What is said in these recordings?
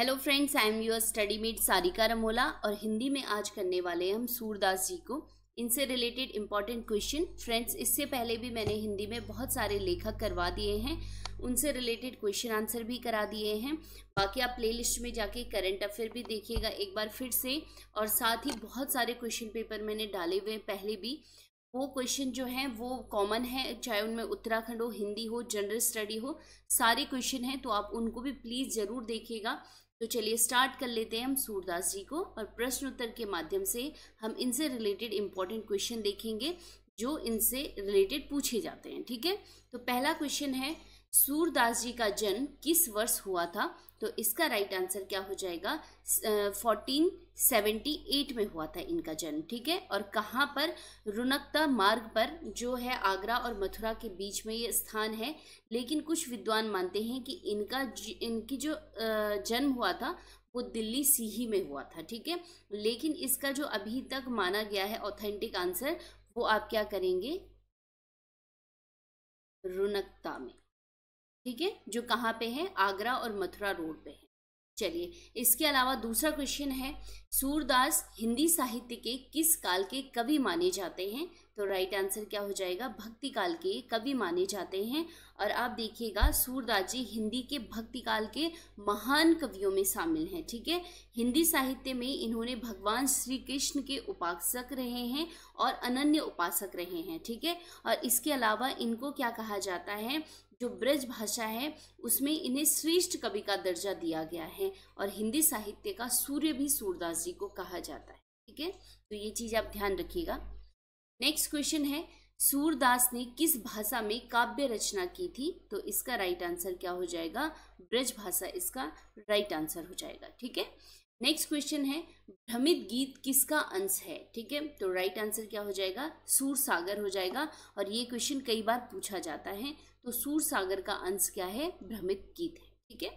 hello friends I am your study mate Sarika Ramola और हिंदी में आज करने वाले हैं हम सूरदास जी को इनसे रिलेटेड इम्पॉर्टेंट क्वेश्चन फ्रेंड्स इससे पहले भी मैंने हिंदी में बहुत सारे लेखक करवा दिए हैं उनसे रिलेटेड क्वेश्चन आंसर भी करा दिए हैं बाकी आप प्लेलिस्ट में जाके करंट अफेयर भी देखिएगा एक बार फिर से और साथ ही बहुत सारे क्वेश्चन पेपर मैंने डाले हुए हैं पहले भी वो क्वेश्चन जो हैं वो कॉमन है चाहे उनमें उत्तराखंड हो हिंदी हो जनरल स्टडी हो सारे क्वेश्चन हैं तो आप उनको भी प्लीज़ ज़रूर देखिएगा तो चलिए स्टार्ट कर लेते हैं हम सूरदास जी को और प्रश्न उत्तर के माध्यम से हम इनसे रिलेटेड इम्पॉर्टेंट क्वेश्चन देखेंगे जो इनसे रिलेटेड पूछे जाते हैं ठीक है तो पहला क्वेश्चन है सूरदास जी का जन्म किस वर्ष हुआ था तो इसका राइट आंसर क्या हो जाएगा फोर्टीन सेवेंटी एट में हुआ था इनका जन्म ठीक है और कहाँ पर रुनकता मार्ग पर जो है आगरा और मथुरा के बीच में ये स्थान है लेकिन कुछ विद्वान मानते हैं कि इनका इनकी जो जन्म हुआ था वो दिल्ली सीही में हुआ था ठीक है लेकिन इसका जो अभी तक माना गया है ऑथेंटिक आंसर वो आप क्या करेंगे रुनकता में ठीक है जो कहाँ पे है आगरा और मथुरा रोड पे है चलिए इसके अलावा दूसरा क्वेश्चन है सूरदास हिंदी साहित्य के किस काल के कवि माने जाते हैं तो राइट आंसर क्या हो जाएगा भक्ति काल के कवि माने जाते हैं और आप देखिएगा सूरदास जी हिंदी के भक्ति काल के महान कवियों में शामिल हैं ठीक है हिंदी साहित्य में इन्होंने भगवान श्री कृष्ण के उपासक रहे हैं और अनन्य उपासक रहे हैं ठीक है और इसके अलावा इनको क्या कहा जाता है जो ब्रज भाषा है उसमें इन्हें श्रेष्ठ कवि का दर्जा दिया गया है और हिंदी साहित्य का सूर्य भी सूरदास जी को कहा जाता है ठीक है तो ये चीज़ आप ध्यान रखिएगा नेक्स्ट क्वेश्चन है सूरदास ने किस भाषा में काव्य रचना की थी तो इसका राइट आंसर क्या हो जाएगा ब्रज भाषा इसका राइट आंसर हो जाएगा ठीक है नेक्स्ट क्वेश्चन है भ्रमित गीत किसका अंश है ठीक है तो राइट आंसर क्या हो जाएगा सूर सागर हो जाएगा और ये क्वेश्चन कई बार पूछा जाता है तो सूर सागर का अंश क्या है भ्रमित गीत है ठीक है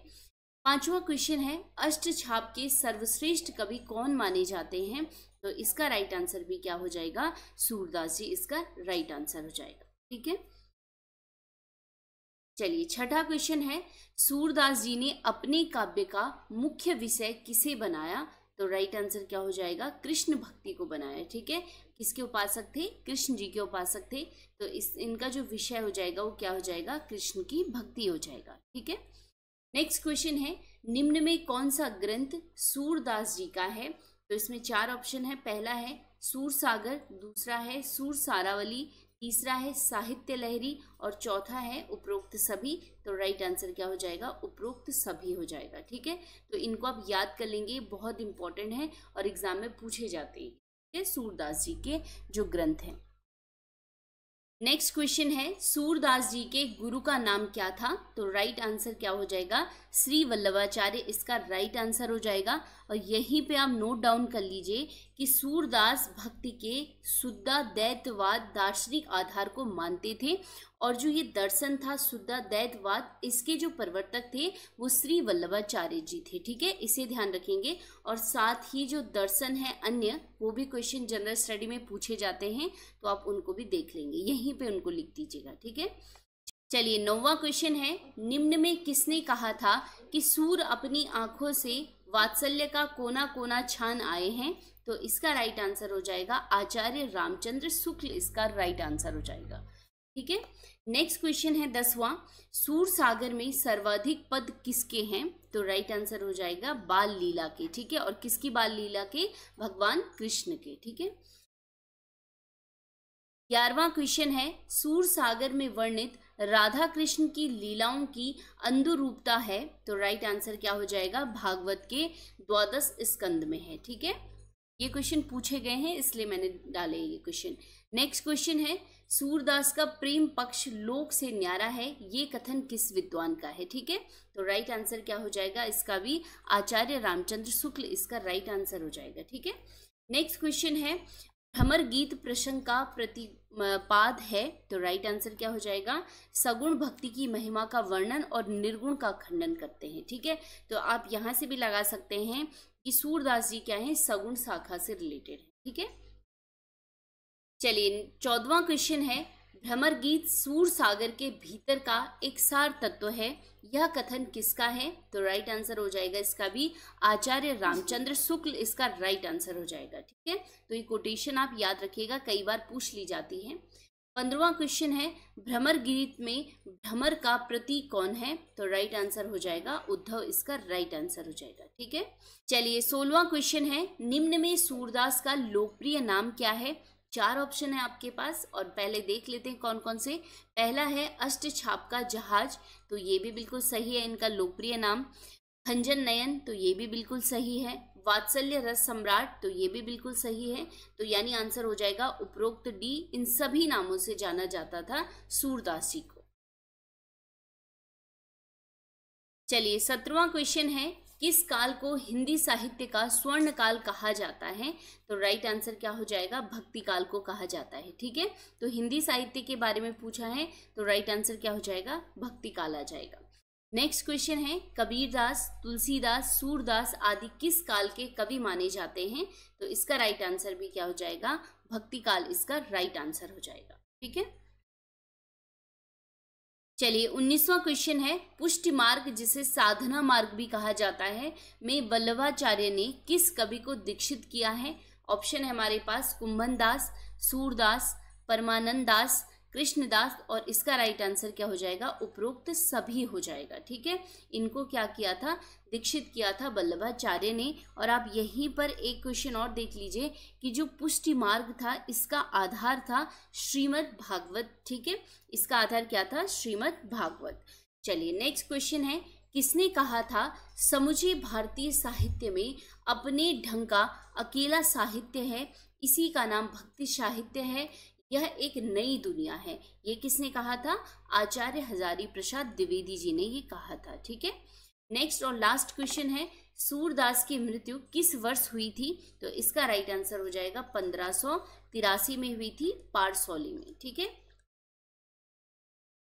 पांचवा क्वेश्चन है अष्ट छाप के सर्वश्रेष्ठ कवि कौन माने जाते हैं तो इसका राइट आंसर भी क्या हो जाएगा सूरदास जी इसका राइट आंसर हो जाएगा ठीक है चलिए छठा क्वेश्चन है सूरदास जी ने अपने काव्य का मुख्य विषय किसे बनाया तो राइट आंसर क्या हो जाएगा कृष्ण भक्ति को बनाया ठीक है किसके उपासक थे कृष्ण जी के उपासक थे तो इस इनका जो विषय हो जाएगा वो क्या हो जाएगा कृष्ण की भक्ति हो जाएगा ठीक है नेक्स्ट क्वेश्चन है निम्न में कौन सा ग्रंथ सूरदास जी का है तो इसमें चार ऑप्शन है पहला है सूर सागर दूसरा है सूर सारावली तीसरा है साहित्य लहरी और चौथा है उपरोक्त सभी तो राइट आंसर क्या हो जाएगा उपरोक्त सभी हो जाएगा ठीक है तो इनको आप याद कर लेंगे बहुत इंपॉर्टेंट है और एग्जाम में पूछे जाते हैं सूरदास जी के जो ग्रंथ हैं नेक्स्ट क्वेश्चन है सूरदास जी के गुरु का नाम क्या था तो राइट आंसर क्या हो जाएगा श्री वल्लभाचार्य इसका राइट आंसर हो जाएगा और यहीं पे आप नोट डाउन कर लीजिए कि सूरदास भक्ति के शुद्धा दैत्यवाद दार्शनिक आधार को मानते थे और जो ये दर्शन था शुद्धा दैतवाद इसके जो प्रवर्तक थे वो श्री वल्लभाचार्य जी थे ठीक है इसे ध्यान रखेंगे और साथ ही जो दर्शन है अन्य वो भी क्वेश्चन जनरल स्टडी में पूछे जाते हैं तो आप उनको भी देख लेंगे यहीं पे उनको लिख दीजिएगा ठीक है चलिए नौवा क्वेश्चन है निम्न में किसने कहा था कि सूर अपनी आंखों से वात्सल्य का कोना कोना छान आए हैं तो इसका राइट आंसर हो जाएगा आचार्य रामचंद्र शुक्ल इसका राइट आंसर हो जाएगा ठीक है नेक्स्ट क्वेश्चन है दसवां सूर सागर में सर्वाधिक पद किसके हैं तो राइट आंसर हो जाएगा बाल लीला के ठीक है और किसकी बाल लीला के भगवान कृष्ण के ठीक है ग्यारहवा क्वेश्चन है सूर सागर में वर्णित राधा कृष्ण की लीलाओं की अंधुरूपता है तो राइट आंसर क्या हो जाएगा भागवत के द्वादश स्कंद में है ठीक है ये क्वेश्चन पूछे गए हैं इसलिए मैंने डाले ये क्वेश्चन नेक्स्ट क्वेश्चन है सूरदास का प्रेम पक्ष लोक से न्यारा है ये कथन किस विद्वान का है ठीक है तो राइट आंसर क्या हो जाएगा इसका भी आचार्य रामचंद्र शुक्ल इसका राइट आंसर हो जाएगा ठीक है नेक्स्ट क्वेश्चन है भ्रमर गीत प्रसंग का प्रतिपाद है तो राइट आंसर क्या हो जाएगा सगुण भक्ति की महिमा का वर्णन और निर्गुण का खंडन करते हैं ठीक है तो आप यहाँ से भी लगा सकते हैं कि सूरदास जी क्या है सगुण शाखा से रिलेटेड है ठीक है चलिए चौदवा क्वेश्चन है भ्रमर गीत सूर सागर के भीतर का एक सार तत्व है यह कथन किसका है तो राइट आंसर हो जाएगा इसका भी आचार्य रामचंद्र शुक्ल इसका राइट आंसर हो जाएगा ठीक है तो ये कोटेशन आप याद रखिएगा कई बार पूछ ली जाती है पंद्रवा क्वेश्चन है भ्रमर गीत में भ्रमर का प्रतीक कौन है तो राइट आंसर हो जाएगा उद्धव इसका राइट आंसर हो जाएगा ठीक है चलिए सोलवा क्वेश्चन है निम्न में सूरदास का लोकप्रिय नाम क्या है चार ऑप्शन है आपके पास और पहले देख लेते हैं कौन कौन से पहला है अष्ट छाप का जहाज तो ये भी बिल्कुल सही है इनका लोकप्रिय नाम खंजन नयन तो ये भी बिल्कुल सही है वात्सल्य रस सम्राट तो ये भी बिल्कुल सही है तो यानी आंसर हो जाएगा उपरोक्त डी इन सभी नामों से जाना जाता था सूरदास जी को चलिए सत्रवा क्वेश्चन है किस काल को हिंदी साहित्य का स्वर्ण काल कहा जाता है तो राइट आंसर क्या हो जाएगा भक्ति काल को कहा जाता है ठीक है तो हिंदी साहित्य के बारे में पूछा है तो राइट आंसर क्या हो जाएगा भक्ति काल आ जाएगा नेक्स्ट क्वेश्चन है कबीरदास तुलसीदास सूरदास आदि किस काल के कवि माने जाते हैं तो इसका राइट आंसर भी क्या हो जाएगा भक्ति काल इसका राइट आंसर हो जाएगा ठीक है चलिए उन्नीसवा क्वेश्चन है पुष्टि मार्ग जिसे साधना मार्ग भी कहा जाता है में वल्लभाचार्य ने किस कवि को दीक्षित किया है ऑप्शन है हमारे पास कुंभन दास सूरदास परमानंद दास कृष्णदास और इसका राइट आंसर क्या हो जाएगा उपरोक्त सभी हो जाएगा ठीक है इनको क्या किया था दीक्षित किया था वल्लभाचार्य ने और आप यहीं पर एक क्वेश्चन और देख लीजिए कि जो पुष्टि मार्ग था इसका आधार था श्रीमद् भागवत ठीक है इसका आधार क्या था श्रीमद् भागवत चलिए नेक्स्ट क्वेश्चन है किसने कहा था समुचे भारतीय साहित्य में अपने ढंग का अकेला साहित्य है इसी का नाम भक्ति साहित्य है यह एक नई दुनिया है ये किसने कहा था आचार्य हजारी प्रसाद द्विवेदी जी ने ये कहा था ठीक है नेक्स्ट और लास्ट क्वेश्चन है सूरदास की मृत्यु किस वर्ष हुई थी तो इसका राइट आंसर हो जाएगा पंद्रह में हुई थी पारसौली में ठीक है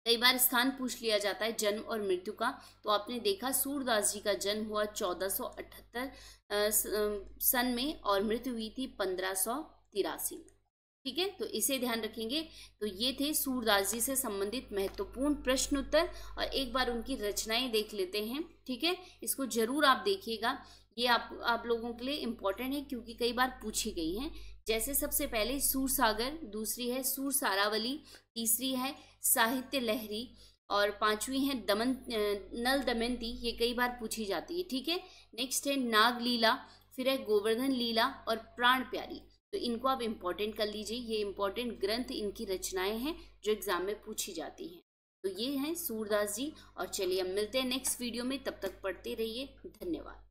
कई बार स्थान पूछ लिया जाता है जन्म और मृत्यु का तो आपने देखा सूरदास जी का जन्म हुआ 1478 सन में और मृत्यु हुई थी पंद्रह में ठीक है तो इसे ध्यान रखेंगे तो ये थे सूरदास जी से संबंधित महत्वपूर्ण प्रश्न उत्तर और एक बार उनकी रचनाएं देख लेते हैं ठीक है इसको जरूर आप देखिएगा ये आप आप लोगों के लिए इम्पॉर्टेंट है क्योंकि कई बार पूछी गई हैं जैसे सबसे पहले सूर सागर दूसरी है सूर सारावली तीसरी है साहित्य लहरी और पांचवी है दमन नल दमयंती ये कई बार पूछी जाती है ठीक है नेक्स्ट है नाग लीला फिर है गोवर्धन लीला और प्राण प्यारी तो इनको आप इम्पॉर्टेंट कर लीजिए ये इम्पॉर्टेंट ग्रंथ इनकी रचनाएं हैं जो एग्जाम में पूछी जाती हैं तो ये हैं सूरदास जी और चलिए हम मिलते हैं नेक्स्ट वीडियो में तब तक पढ़ते रहिए धन्यवाद